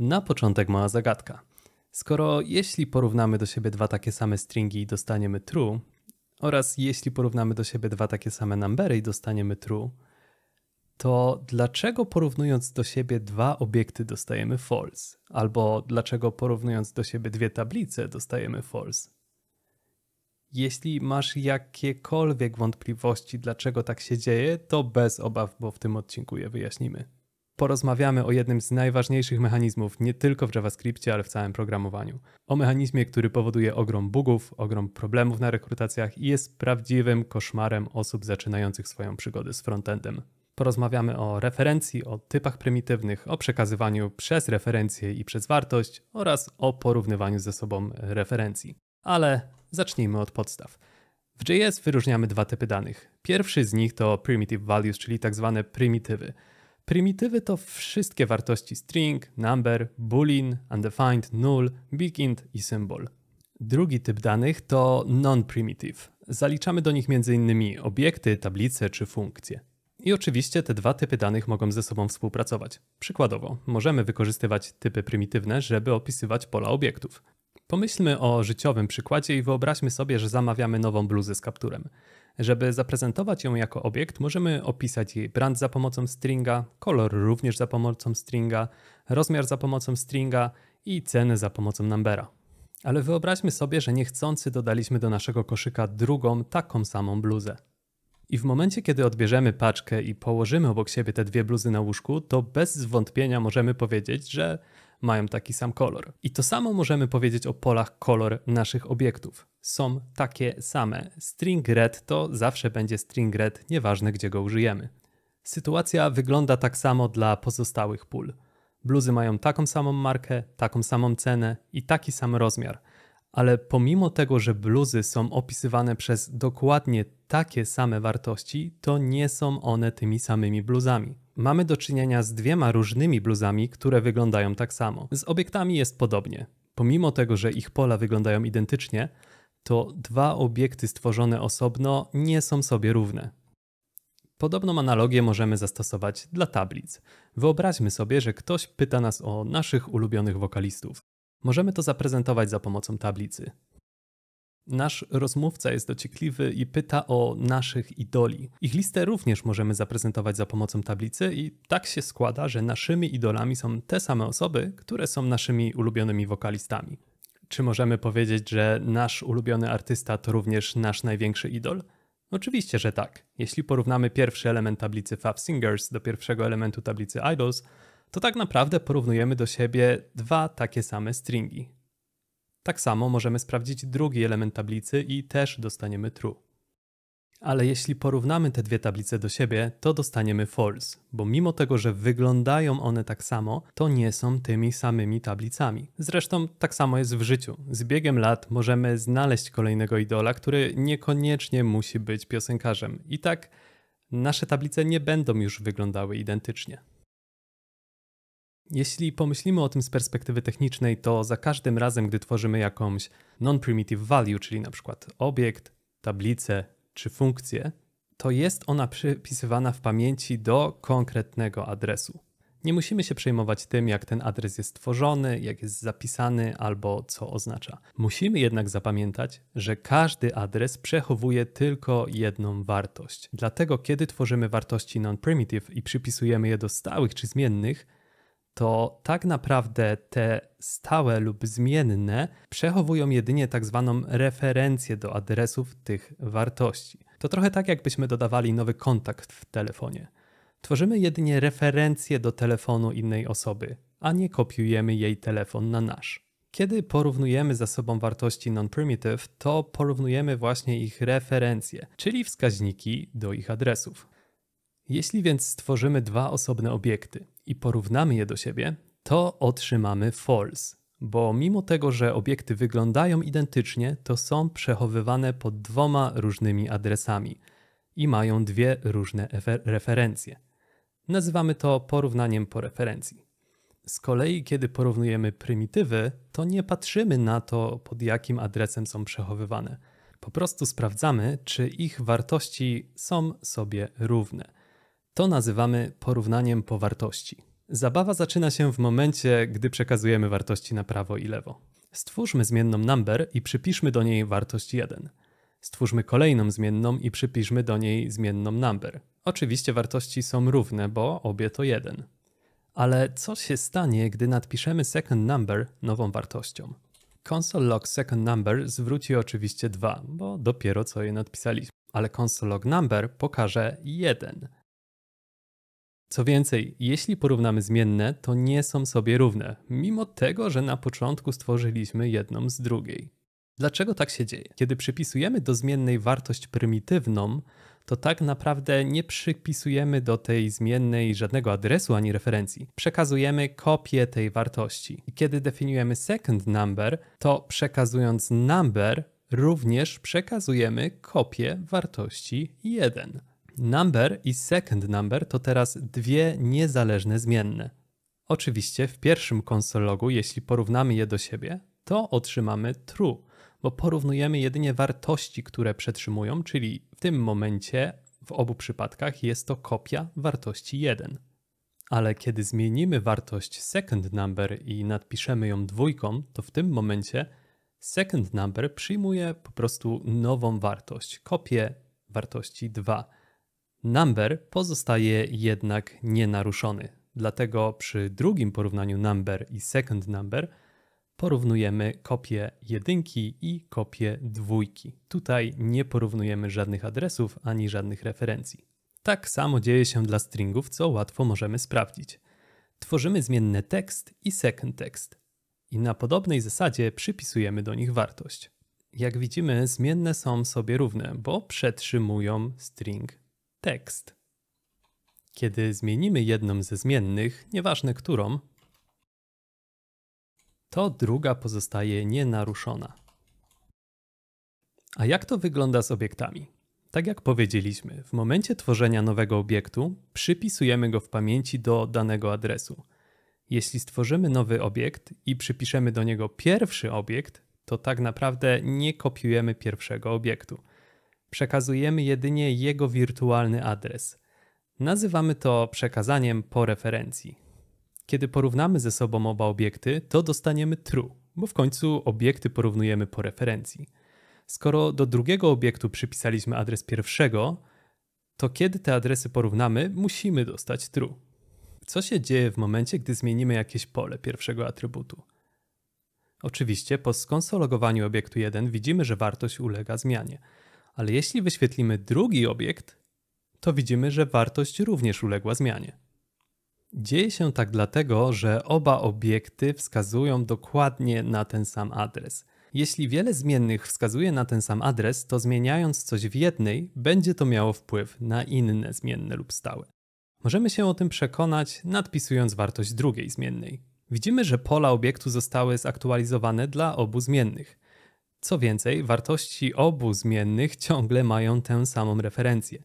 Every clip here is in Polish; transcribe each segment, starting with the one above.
Na początek mała zagadka. Skoro jeśli porównamy do siebie dwa takie same stringi i dostaniemy true, oraz jeśli porównamy do siebie dwa takie same numbery i dostaniemy true, to dlaczego porównując do siebie dwa obiekty dostajemy false? Albo dlaczego porównując do siebie dwie tablice dostajemy false? Jeśli masz jakiekolwiek wątpliwości, dlaczego tak się dzieje, to bez obaw, bo w tym odcinku je wyjaśnimy porozmawiamy o jednym z najważniejszych mechanizmów nie tylko w JavaScriptie, ale w całym programowaniu. O mechanizmie, który powoduje ogrom bugów, ogrom problemów na rekrutacjach i jest prawdziwym koszmarem osób zaczynających swoją przygodę z frontendem. Porozmawiamy o referencji, o typach prymitywnych, o przekazywaniu przez referencję i przez wartość oraz o porównywaniu ze sobą referencji. Ale zacznijmy od podstaw. W JS wyróżniamy dwa typy danych. Pierwszy z nich to primitive values, czyli tak zwane prymitywy. Prymitywy to wszystkie wartości string, number, boolean, undefined, null, bigint i symbol. Drugi typ danych to non-primitive. Zaliczamy do nich m.in. obiekty, tablice czy funkcje. I oczywiście te dwa typy danych mogą ze sobą współpracować. Przykładowo, możemy wykorzystywać typy prymitywne, żeby opisywać pola obiektów. Pomyślmy o życiowym przykładzie i wyobraźmy sobie, że zamawiamy nową bluzę z kapturem. Żeby zaprezentować ją jako obiekt, możemy opisać jej brand za pomocą stringa, kolor również za pomocą stringa, rozmiar za pomocą stringa i cenę za pomocą numbera. Ale wyobraźmy sobie, że niechcący dodaliśmy do naszego koszyka drugą taką samą bluzę. I w momencie, kiedy odbierzemy paczkę i położymy obok siebie te dwie bluzy na łóżku, to bez wątpienia możemy powiedzieć, że mają taki sam kolor. I to samo możemy powiedzieć o polach kolor naszych obiektów. Są takie same. String red to zawsze będzie string red, nieważne gdzie go użyjemy. Sytuacja wygląda tak samo dla pozostałych pól. Bluzy mają taką samą markę, taką samą cenę i taki sam rozmiar. Ale pomimo tego, że bluzy są opisywane przez dokładnie takie same wartości, to nie są one tymi samymi bluzami mamy do czynienia z dwiema różnymi bluzami, które wyglądają tak samo. Z obiektami jest podobnie. Pomimo tego, że ich pola wyglądają identycznie, to dwa obiekty stworzone osobno nie są sobie równe. Podobną analogię możemy zastosować dla tablic. Wyobraźmy sobie, że ktoś pyta nas o naszych ulubionych wokalistów. Możemy to zaprezentować za pomocą tablicy. Nasz rozmówca jest dociekliwy i pyta o naszych idoli. Ich listę również możemy zaprezentować za pomocą tablicy i tak się składa, że naszymi idolami są te same osoby, które są naszymi ulubionymi wokalistami. Czy możemy powiedzieć, że nasz ulubiony artysta to również nasz największy idol? Oczywiście, że tak. Jeśli porównamy pierwszy element tablicy Fab Singers do pierwszego elementu tablicy Idols, to tak naprawdę porównujemy do siebie dwa takie same stringi tak samo możemy sprawdzić drugi element tablicy i też dostaniemy true. Ale jeśli porównamy te dwie tablice do siebie, to dostaniemy false, bo mimo tego, że wyglądają one tak samo, to nie są tymi samymi tablicami. Zresztą tak samo jest w życiu. Z biegiem lat możemy znaleźć kolejnego idola, który niekoniecznie musi być piosenkarzem. I tak nasze tablice nie będą już wyglądały identycznie. Jeśli pomyślimy o tym z perspektywy technicznej, to za każdym razem, gdy tworzymy jakąś non-primitive value, czyli na przykład obiekt, tablicę czy funkcję, to jest ona przypisywana w pamięci do konkretnego adresu. Nie musimy się przejmować tym, jak ten adres jest tworzony, jak jest zapisany albo co oznacza. Musimy jednak zapamiętać, że każdy adres przechowuje tylko jedną wartość. Dlatego, kiedy tworzymy wartości non-primitive i przypisujemy je do stałych czy zmiennych, to tak naprawdę te stałe lub zmienne przechowują jedynie tak zwaną referencję do adresów tych wartości. To trochę tak, jakbyśmy dodawali nowy kontakt w telefonie. Tworzymy jedynie referencję do telefonu innej osoby, a nie kopiujemy jej telefon na nasz. Kiedy porównujemy za sobą wartości non-primitive, to porównujemy właśnie ich referencje, czyli wskaźniki do ich adresów. Jeśli więc stworzymy dwa osobne obiekty, i porównamy je do siebie, to otrzymamy false, bo mimo tego, że obiekty wyglądają identycznie, to są przechowywane pod dwoma różnymi adresami i mają dwie różne referencje. Nazywamy to porównaniem po referencji. Z kolei, kiedy porównujemy prymitywy, to nie patrzymy na to, pod jakim adresem są przechowywane. Po prostu sprawdzamy, czy ich wartości są sobie równe. To nazywamy porównaniem po wartości. Zabawa zaczyna się w momencie, gdy przekazujemy wartości na prawo i lewo. Stwórzmy zmienną number i przypiszmy do niej wartość 1. Stwórzmy kolejną zmienną i przypiszmy do niej zmienną number. Oczywiście wartości są równe, bo obie to 1. Ale co się stanie, gdy nadpiszemy second number nową wartością? Console log second number zwróci oczywiście 2, bo dopiero co je nadpisaliśmy, ale console log number pokaże 1. Co więcej, jeśli porównamy zmienne, to nie są sobie równe, mimo tego, że na początku stworzyliśmy jedną z drugiej. Dlaczego tak się dzieje? Kiedy przypisujemy do zmiennej wartość prymitywną, to tak naprawdę nie przypisujemy do tej zmiennej żadnego adresu ani referencji. Przekazujemy kopię tej wartości. I kiedy definiujemy second number, to przekazując number również przekazujemy kopię wartości 1. Number i second number to teraz dwie niezależne zmienne. Oczywiście w pierwszym konsologu, jeśli porównamy je do siebie, to otrzymamy true, bo porównujemy jedynie wartości, które przetrzymują, czyli w tym momencie w obu przypadkach jest to kopia wartości 1. Ale kiedy zmienimy wartość second number i nadpiszemy ją dwójką, to w tym momencie second number przyjmuje po prostu nową wartość, kopię wartości 2. Number pozostaje jednak nienaruszony. Dlatego przy drugim porównaniu number i second number porównujemy kopię jedynki i kopię dwójki. Tutaj nie porównujemy żadnych adresów ani żadnych referencji. Tak samo dzieje się dla stringów, co łatwo możemy sprawdzić. Tworzymy zmienne tekst i second text i na podobnej zasadzie przypisujemy do nich wartość. Jak widzimy, zmienne są sobie równe, bo przetrzymują string tekst. Kiedy zmienimy jedną ze zmiennych, nieważne którą, to druga pozostaje nienaruszona. A jak to wygląda z obiektami? Tak jak powiedzieliśmy, w momencie tworzenia nowego obiektu przypisujemy go w pamięci do danego adresu. Jeśli stworzymy nowy obiekt i przypiszemy do niego pierwszy obiekt, to tak naprawdę nie kopiujemy pierwszego obiektu przekazujemy jedynie jego wirtualny adres. Nazywamy to przekazaniem po referencji. Kiedy porównamy ze sobą oba obiekty, to dostaniemy true, bo w końcu obiekty porównujemy po referencji. Skoro do drugiego obiektu przypisaliśmy adres pierwszego, to kiedy te adresy porównamy, musimy dostać true. Co się dzieje w momencie, gdy zmienimy jakieś pole pierwszego atrybutu? Oczywiście po skonsolidowaniu obiektu 1 widzimy, że wartość ulega zmianie – ale jeśli wyświetlimy drugi obiekt, to widzimy, że wartość również uległa zmianie. Dzieje się tak dlatego, że oba obiekty wskazują dokładnie na ten sam adres. Jeśli wiele zmiennych wskazuje na ten sam adres, to zmieniając coś w jednej, będzie to miało wpływ na inne zmienne lub stałe. Możemy się o tym przekonać nadpisując wartość drugiej zmiennej. Widzimy, że pola obiektu zostały zaktualizowane dla obu zmiennych. Co więcej, wartości obu zmiennych ciągle mają tę samą referencję.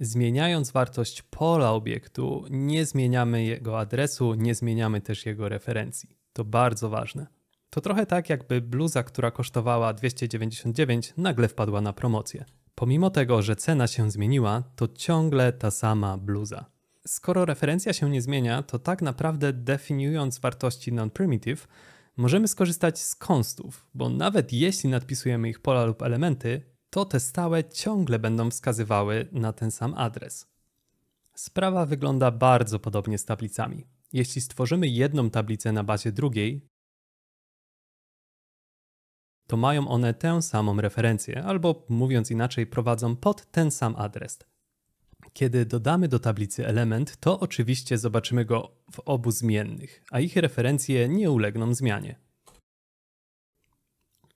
Zmieniając wartość pola obiektu, nie zmieniamy jego adresu, nie zmieniamy też jego referencji. To bardzo ważne. To trochę tak, jakby bluza, która kosztowała 299, nagle wpadła na promocję. Pomimo tego, że cena się zmieniła, to ciągle ta sama bluza. Skoro referencja się nie zmienia, to tak naprawdę definiując wartości non-primitive, możemy skorzystać z konstów, bo nawet jeśli nadpisujemy ich pola lub elementy, to te stałe ciągle będą wskazywały na ten sam adres. Sprawa wygląda bardzo podobnie z tablicami. Jeśli stworzymy jedną tablicę na bazie drugiej, to mają one tę samą referencję, albo mówiąc inaczej, prowadzą pod ten sam adres, kiedy dodamy do tablicy element, to oczywiście zobaczymy go w obu zmiennych, a ich referencje nie ulegną zmianie.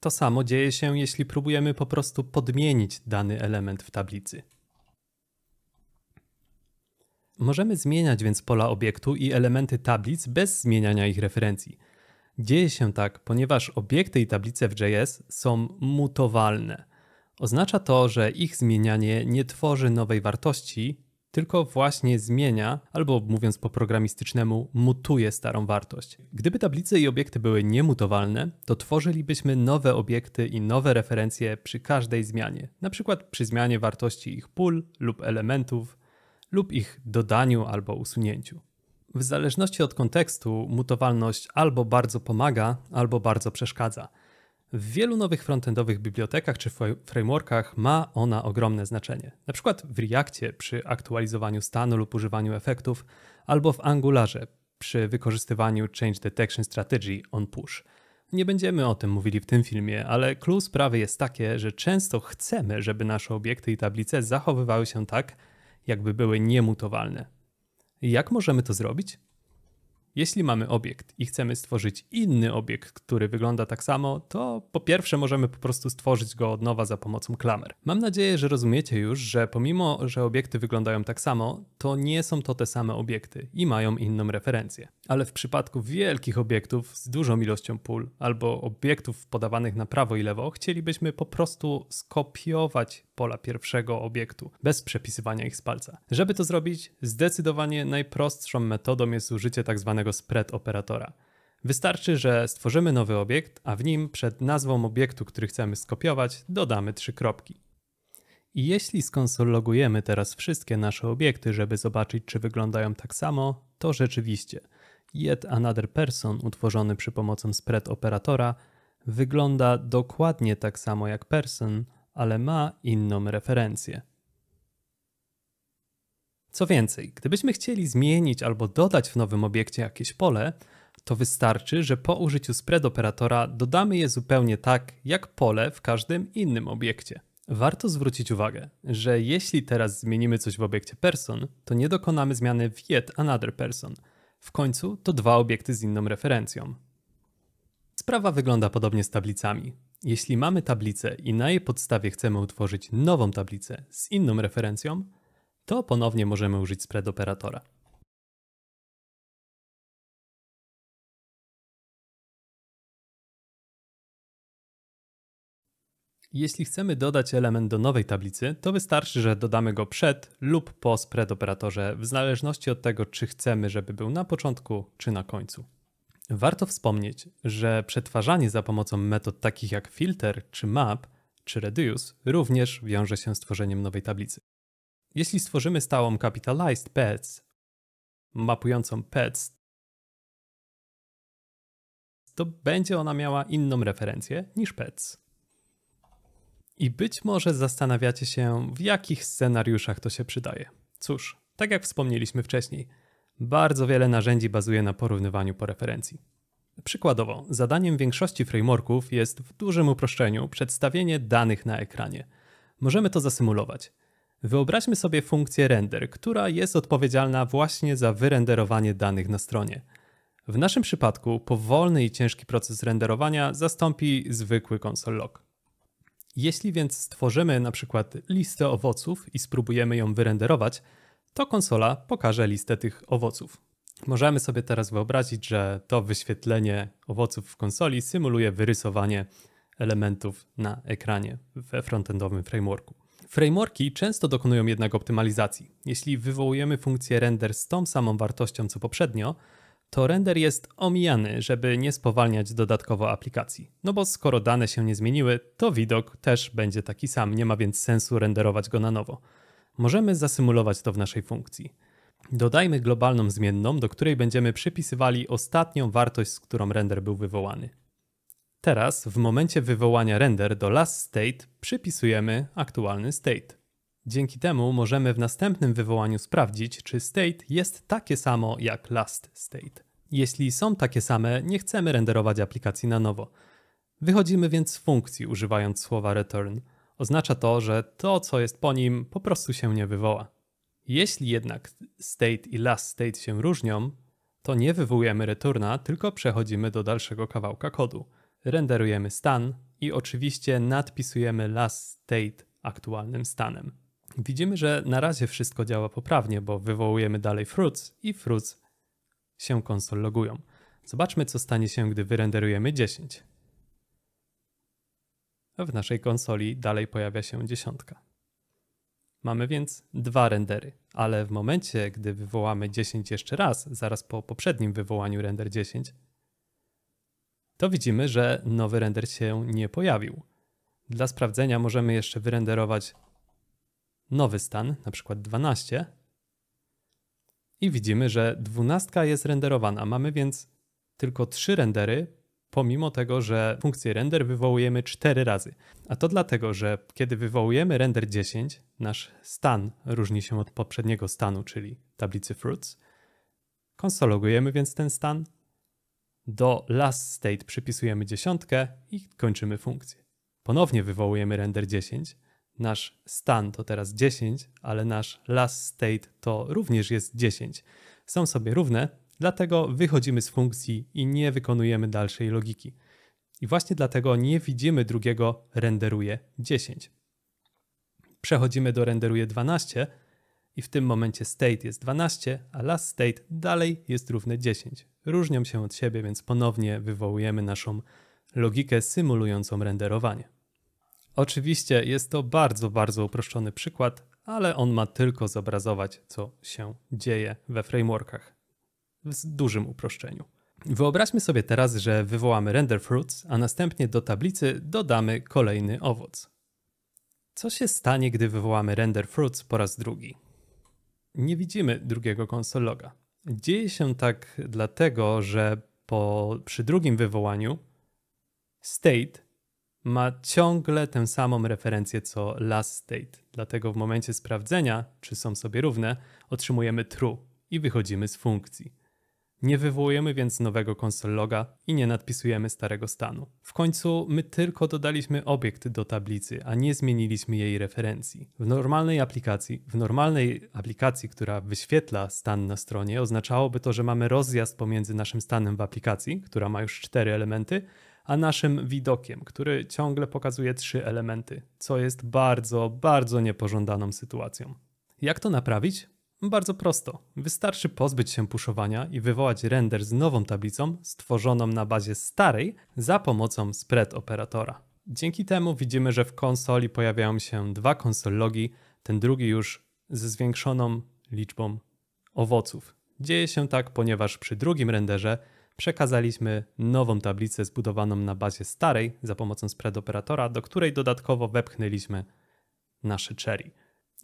To samo dzieje się, jeśli próbujemy po prostu podmienić dany element w tablicy. Możemy zmieniać więc pola obiektu i elementy tablic bez zmieniania ich referencji. Dzieje się tak, ponieważ obiekty i tablice w JS są mutowalne. Oznacza to, że ich zmienianie nie tworzy nowej wartości, tylko właśnie zmienia, albo mówiąc po programistycznemu, mutuje starą wartość. Gdyby tablice i obiekty były niemutowalne, to tworzylibyśmy nowe obiekty i nowe referencje przy każdej zmianie, na przykład przy zmianie wartości ich pól lub elementów, lub ich dodaniu albo usunięciu. W zależności od kontekstu, mutowalność albo bardzo pomaga, albo bardzo przeszkadza. W wielu nowych frontendowych bibliotekach czy frameworkach ma ona ogromne znaczenie. Na przykład w Reactie przy aktualizowaniu stanu lub używaniu efektów, albo w Angularze przy wykorzystywaniu Change Detection Strategy on push. Nie będziemy o tym mówili w tym filmie, ale clue sprawy jest takie, że często chcemy, żeby nasze obiekty i tablice zachowywały się tak, jakby były niemutowalne. Jak możemy to zrobić? Jeśli mamy obiekt i chcemy stworzyć inny obiekt, który wygląda tak samo, to po pierwsze możemy po prostu stworzyć go od nowa za pomocą klamer. Mam nadzieję, że rozumiecie już, że pomimo, że obiekty wyglądają tak samo, to nie są to te same obiekty i mają inną referencję. Ale w przypadku wielkich obiektów z dużą ilością pól albo obiektów podawanych na prawo i lewo, chcielibyśmy po prostu skopiować pola pierwszego obiektu bez przepisywania ich z palca. Żeby to zrobić, zdecydowanie najprostszą metodą jest użycie tak zwanego zwanego spread operatora. Wystarczy, że stworzymy nowy obiekt, a w nim przed nazwą obiektu, który chcemy skopiować, dodamy trzy kropki. I jeśli skonsologujemy teraz wszystkie nasze obiekty, żeby zobaczyć, czy wyglądają tak samo, to rzeczywiście yet another person utworzony przy pomocą spread operatora wygląda dokładnie tak samo jak person, ale ma inną referencję. Co więcej, gdybyśmy chcieli zmienić albo dodać w nowym obiekcie jakieś pole, to wystarczy, że po użyciu spread operatora dodamy je zupełnie tak, jak pole w każdym innym obiekcie. Warto zwrócić uwagę, że jeśli teraz zmienimy coś w obiekcie person, to nie dokonamy zmiany w yet another person. W końcu to dwa obiekty z inną referencją. Sprawa wygląda podobnie z tablicami. Jeśli mamy tablicę i na jej podstawie chcemy utworzyć nową tablicę z inną referencją, to ponownie możemy użyć spread operatora. Jeśli chcemy dodać element do nowej tablicy, to wystarczy, że dodamy go przed lub po spread operatorze, w zależności od tego, czy chcemy, żeby był na początku czy na końcu. Warto wspomnieć, że przetwarzanie za pomocą metod takich jak filter, czy map, czy reduce również wiąże się z tworzeniem nowej tablicy. Jeśli stworzymy stałą capitalized pets, mapującą pets, to będzie ona miała inną referencję niż pets. I być może zastanawiacie się, w jakich scenariuszach to się przydaje. Cóż, tak jak wspomnieliśmy wcześniej, bardzo wiele narzędzi bazuje na porównywaniu po referencji. Przykładowo, zadaniem większości frameworków jest w dużym uproszczeniu przedstawienie danych na ekranie. Możemy to zasymulować – Wyobraźmy sobie funkcję render, która jest odpowiedzialna właśnie za wyrenderowanie danych na stronie. W naszym przypadku powolny i ciężki proces renderowania zastąpi zwykły console log. Jeśli więc stworzymy na przykład listę owoców i spróbujemy ją wyrenderować, to konsola pokaże listę tych owoców. Możemy sobie teraz wyobrazić, że to wyświetlenie owoców w konsoli symuluje wyrysowanie elementów na ekranie we frontendowym frameworku. Frameworki często dokonują jednak optymalizacji. Jeśli wywołujemy funkcję render z tą samą wartością co poprzednio, to render jest omijany, żeby nie spowalniać dodatkowo aplikacji. No bo skoro dane się nie zmieniły, to widok też będzie taki sam, nie ma więc sensu renderować go na nowo. Możemy zasymulować to w naszej funkcji. Dodajmy globalną zmienną, do której będziemy przypisywali ostatnią wartość, z którą render był wywołany. Teraz w momencie wywołania render do last state przypisujemy aktualny state. Dzięki temu możemy w następnym wywołaniu sprawdzić, czy state jest takie samo jak last state. Jeśli są takie same, nie chcemy renderować aplikacji na nowo. Wychodzimy więc z funkcji używając słowa return. Oznacza to, że to, co jest po nim, po prostu się nie wywoła. Jeśli jednak state i last state się różnią, to nie wywołujemy returna, tylko przechodzimy do dalszego kawałka kodu renderujemy stan i oczywiście nadpisujemy last state aktualnym stanem. Widzimy, że na razie wszystko działa poprawnie, bo wywołujemy dalej fruits i fruits się konsol logują. Zobaczmy, co stanie się, gdy wyrenderujemy 10. W naszej konsoli dalej pojawia się dziesiątka. Mamy więc dwa rendery, ale w momencie, gdy wywołamy 10 jeszcze raz, zaraz po poprzednim wywołaniu render 10, to widzimy, że nowy render się nie pojawił. Dla sprawdzenia możemy jeszcze wyrenderować nowy stan, na przykład 12 i widzimy, że 12 jest renderowana. Mamy więc tylko 3 rendery, pomimo tego, że funkcję render wywołujemy 4 razy. A to dlatego, że kiedy wywołujemy render 10, nasz stan różni się od poprzedniego stanu, czyli tablicy fruits. Konsolidujemy więc ten stan do last state przypisujemy dziesiątkę i kończymy funkcję. Ponownie wywołujemy render 10. Nasz stan to teraz 10, ale nasz last state to również jest 10. Są sobie równe, dlatego wychodzimy z funkcji i nie wykonujemy dalszej logiki. I właśnie dlatego nie widzimy drugiego renderuje 10. Przechodzimy do renderuje 12, i w tym momencie state jest 12, a last state dalej jest równe 10. Różnią się od siebie, więc ponownie wywołujemy naszą logikę symulującą renderowanie. Oczywiście jest to bardzo, bardzo uproszczony przykład, ale on ma tylko zobrazować, co się dzieje we frameworkach w dużym uproszczeniu. Wyobraźmy sobie teraz, że wywołamy render fruits, a następnie do tablicy dodamy kolejny owoc. Co się stanie, gdy wywołamy render fruits po raz drugi? nie widzimy drugiego konsologa. Dzieje się tak dlatego, że po, przy drugim wywołaniu state ma ciągle tę samą referencję co last state. Dlatego w momencie sprawdzenia, czy są sobie równe, otrzymujemy true i wychodzimy z funkcji. Nie wywołujemy więc nowego console loga i nie nadpisujemy starego stanu. W końcu my tylko dodaliśmy obiekt do tablicy, a nie zmieniliśmy jej referencji. W normalnej aplikacji, w normalnej aplikacji, która wyświetla stan na stronie, oznaczałoby to, że mamy rozjazd pomiędzy naszym stanem w aplikacji, która ma już cztery elementy, a naszym widokiem, który ciągle pokazuje trzy elementy, co jest bardzo, bardzo niepożądaną sytuacją. Jak to naprawić? Bardzo prosto. Wystarczy pozbyć się puszowania i wywołać render z nową tablicą stworzoną na bazie starej za pomocą spread operatora. Dzięki temu widzimy, że w konsoli pojawiają się dwa konsologi, ten drugi już ze zwiększoną liczbą owoców. Dzieje się tak, ponieważ przy drugim renderze przekazaliśmy nową tablicę zbudowaną na bazie starej za pomocą spread operatora, do której dodatkowo wepchnęliśmy nasze cherry.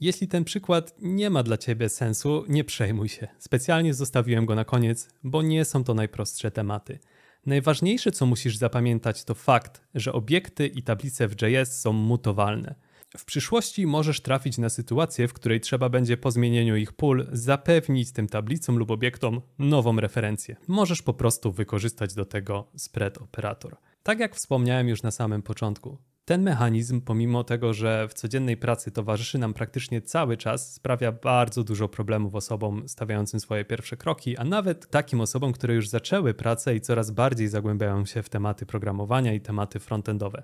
Jeśli ten przykład nie ma dla ciebie sensu, nie przejmuj się. Specjalnie zostawiłem go na koniec, bo nie są to najprostsze tematy. Najważniejsze, co musisz zapamiętać, to fakt, że obiekty i tablice w JS są mutowalne. W przyszłości możesz trafić na sytuację, w której trzeba będzie po zmienieniu ich pól zapewnić tym tablicom lub obiektom nową referencję. Możesz po prostu wykorzystać do tego spread operator. Tak jak wspomniałem już na samym początku, ten mechanizm, pomimo tego, że w codziennej pracy towarzyszy nam praktycznie cały czas, sprawia bardzo dużo problemów osobom stawiającym swoje pierwsze kroki, a nawet takim osobom, które już zaczęły pracę i coraz bardziej zagłębiają się w tematy programowania i tematy frontendowe.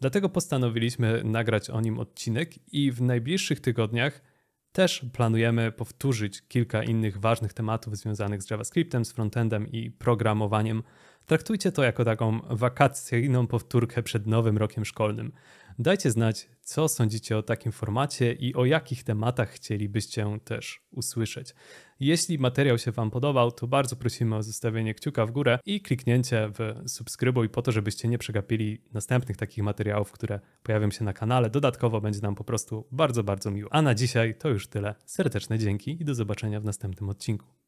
Dlatego postanowiliśmy nagrać o nim odcinek i w najbliższych tygodniach też planujemy powtórzyć kilka innych ważnych tematów związanych z JavaScriptem, z frontendem i programowaniem. Traktujcie to jako taką wakacyjną powtórkę przed nowym rokiem szkolnym. Dajcie znać, co sądzicie o takim formacie i o jakich tematach chcielibyście też usłyszeć. Jeśli materiał się Wam podobał, to bardzo prosimy o zostawienie kciuka w górę i kliknięcie w subskrybuj po to, żebyście nie przegapili następnych takich materiałów, które pojawią się na kanale. Dodatkowo będzie nam po prostu bardzo, bardzo miło. A na dzisiaj to już tyle. Serdeczne dzięki i do zobaczenia w następnym odcinku.